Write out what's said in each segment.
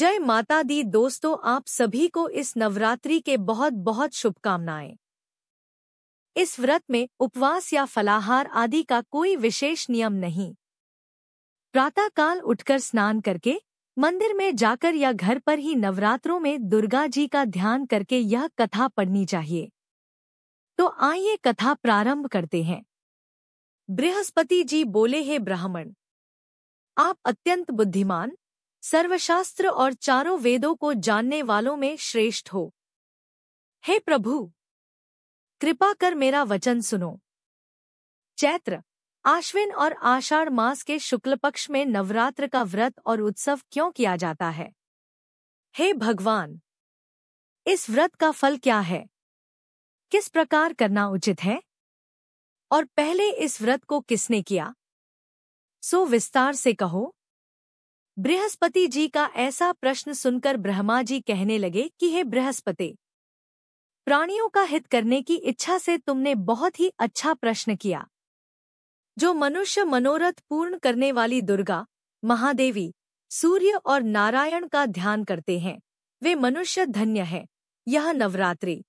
जय माता दी दोस्तों आप सभी को इस नवरात्रि के बहुत बहुत शुभकामनाएं इस व्रत में उपवास या फलाहार आदि का कोई विशेष नियम नहीं प्रातःकाल उठकर स्नान करके मंदिर में जाकर या घर पर ही नवरात्रों में दुर्गा जी का ध्यान करके यह कथा पढ़नी चाहिए तो आइए कथा प्रारंभ करते हैं बृहस्पति जी बोले हे ब्राह्मण आप अत्यंत बुद्धिमान सर्वशास्त्र और चारों वेदों को जानने वालों में श्रेष्ठ हो हे प्रभु कृपा कर मेरा वचन सुनो चैत्र आश्विन और आषाढ़ मास के शुक्ल पक्ष में नवरात्र का व्रत और उत्सव क्यों किया जाता है हे भगवान इस व्रत का फल क्या है किस प्रकार करना उचित है और पहले इस व्रत को किसने किया सो विस्तार से कहो बृहस्पति जी का ऐसा प्रश्न सुनकर ब्रह्मा जी कहने लगे कि हे बृहस्पति प्राणियों का हित करने की इच्छा से तुमने बहुत ही अच्छा प्रश्न किया जो मनुष्य मनोरथ पूर्ण करने वाली दुर्गा महादेवी सूर्य और नारायण का ध्यान करते हैं वे मनुष्य धन्य हैं यह नवरात्रि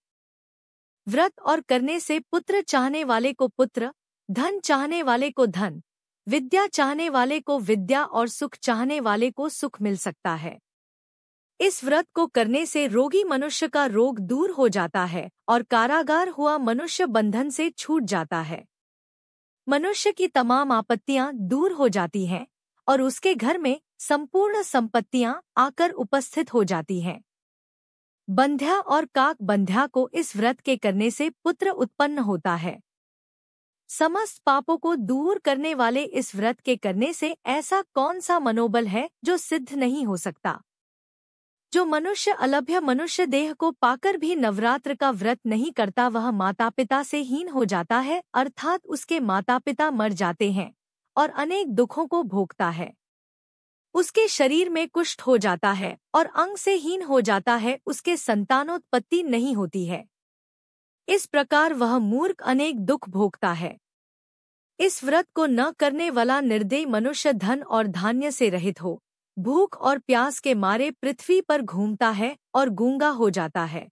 व्रत और करने से पुत्र चाहने वाले को पुत्र धन चाहने वाले को धन विद्या चाहने वाले को विद्या और सुख चाहने वाले को सुख मिल सकता है इस व्रत को करने से रोगी मनुष्य का रोग दूर हो जाता है और कारागार हुआ मनुष्य बंधन से छूट जाता है मनुष्य की तमाम आपत्तियां दूर हो जाती हैं और उसके घर में संपूर्ण संपत्तियां आकर उपस्थित हो जाती हैं बंध्या और काक बंध्या को इस व्रत के करने से पुत्र उत्पन्न होता है समस्त पापों को दूर करने वाले इस व्रत के करने से ऐसा कौन सा मनोबल है जो सिद्ध नहीं हो सकता जो मनुष्य अलभ्य मनुष्य देह को पाकर भी नवरात्र का व्रत नहीं करता वह माता पिता से हीन हो जाता है अर्थात उसके माता पिता मर जाते हैं और अनेक दुखों को भोगता है उसके शरीर में कुष्ठ हो जाता है और अंग से हीन हो जाता है उसके संतानोत्पत्ति नहीं होती है इस प्रकार वह मूर्ख अनेक दुख भोगता है इस व्रत को न करने वाला निर्दयी मनुष्य धन और धान्य से रहित हो भूख और प्यास के मारे पृथ्वी पर घूमता है और गूंगा हो जाता है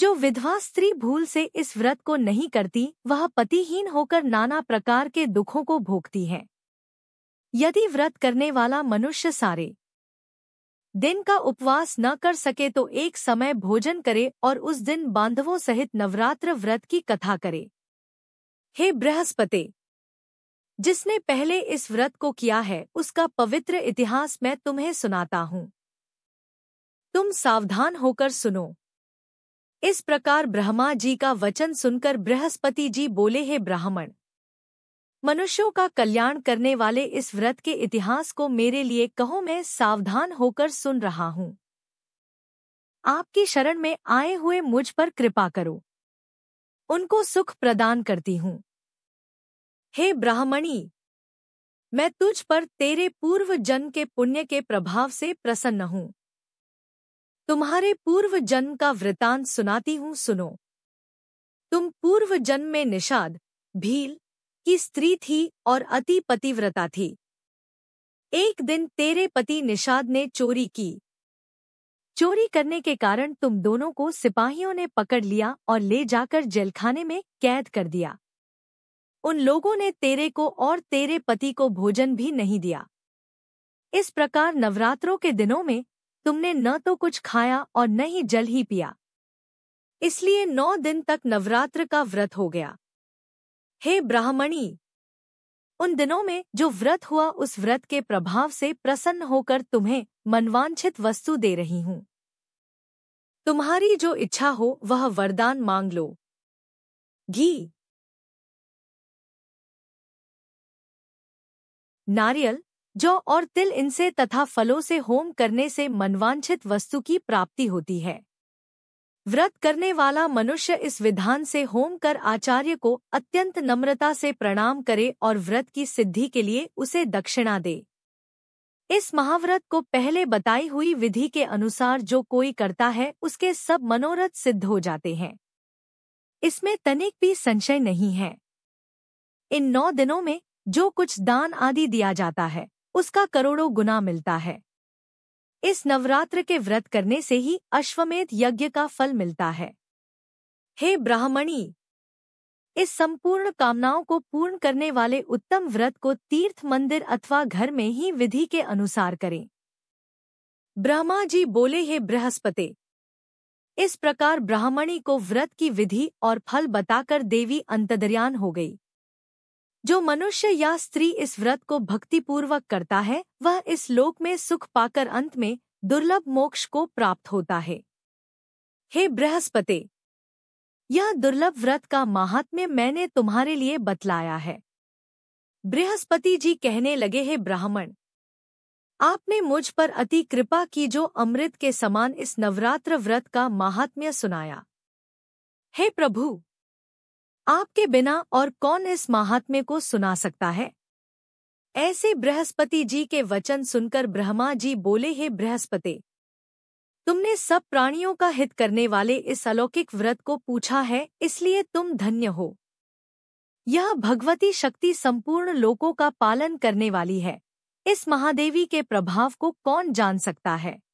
जो विधवा स्त्री भूल से इस व्रत को नहीं करती वह पतिहीन होकर नाना प्रकार के दुखों को भोगती है यदि व्रत करने वाला मनुष्य सारे दिन का उपवास न कर सके तो एक समय भोजन करे और उस दिन बांधवों सहित नवरात्र व्रत की कथा करे हे बृहस्पति जिसने पहले इस व्रत को किया है उसका पवित्र इतिहास मैं तुम्हें सुनाता हूं तुम सावधान होकर सुनो इस प्रकार ब्रह्मा जी का वचन सुनकर बृहस्पति जी बोले हे ब्राह्मण मनुष्यों का कल्याण करने वाले इस व्रत के इतिहास को मेरे लिए कहो मैं सावधान होकर सुन रहा हूं आपकी शरण में आए हुए मुझ पर कृपा करो उनको सुख प्रदान करती हूं हे ब्राह्मणी मैं तुझ पर तेरे पूर्व जन्म के पुण्य के प्रभाव से प्रसन्न हूं तुम्हारे पूर्व जन्म का वृतांत सुनाती हूं सुनो तुम पूर्व जन्म में निषाद भील की स्त्री थी और अति पतिव्रता थी एक दिन तेरे पति निषाद ने चोरी की चोरी करने के कारण तुम दोनों को सिपाहियों ने पकड़ लिया और ले जाकर जेलखाने में कैद कर दिया उन लोगों ने तेरे को और तेरे पति को भोजन भी नहीं दिया इस प्रकार नवरात्रों के दिनों में तुमने न तो कुछ खाया और न ही जल ही पिया इसलिए नौ दिन तक नवरात्र का व्रत हो गया हे ब्राह्मणी उन दिनों में जो व्रत हुआ उस व्रत के प्रभाव से प्रसन्न होकर तुम्हें मनवांछित वस्तु दे रही हूं तुम्हारी जो इच्छा हो वह वरदान मांग लो घी नारियल जौ और तिल इनसे तथा फलों से होम करने से मनवांछित वस्तु की प्राप्ति होती है व्रत करने वाला मनुष्य इस विधान से होम कर आचार्य को अत्यंत नम्रता से प्रणाम करे और व्रत की सिद्धि के लिए उसे दक्षिणा दे इस महाव्रत को पहले बताई हुई विधि के अनुसार जो कोई करता है उसके सब मनोरथ सिद्ध हो जाते हैं इसमें तनिक भी संशय नहीं है इन नौ दिनों में जो कुछ दान आदि दिया जाता है उसका करोड़ों गुना मिलता है इस नवरात्र के व्रत करने से ही अश्वमेध यज्ञ का फल मिलता है हे ब्राह्मणी इस संपूर्ण कामनाओं को पूर्ण करने वाले उत्तम व्रत को तीर्थ मंदिर अथवा घर में ही विधि के अनुसार करें ब्रह्मा जी बोले हे बृहस्पति इस प्रकार ब्राह्मणी को व्रत की विधि और फल बताकर देवी अंतद्रयान हो गई जो मनुष्य या स्त्री इस व्रत को भक्तिपूर्वक करता है वह इस लोक में सुख पाकर अंत में दुर्लभ मोक्ष को प्राप्त होता है हे बृहस्पति यह दुर्लभ व्रत का महात्म्य मैंने तुम्हारे लिए बतलाया है बृहस्पति जी कहने लगे हे ब्राह्मण आपने मुझ पर अति कृपा की जो अमृत के समान इस नवरात्र व्रत का महात्म्य सुनाया हे प्रभु आपके बिना और कौन इस महात्म्य को सुना सकता है ऐसे बृहस्पति जी के वचन सुनकर ब्रह्मा जी बोले हे बृहस्पति तुमने सब प्राणियों का हित करने वाले इस अलौकिक व्रत को पूछा है इसलिए तुम धन्य हो यह भगवती शक्ति संपूर्ण लोकों का पालन करने वाली है इस महादेवी के प्रभाव को कौन जान सकता है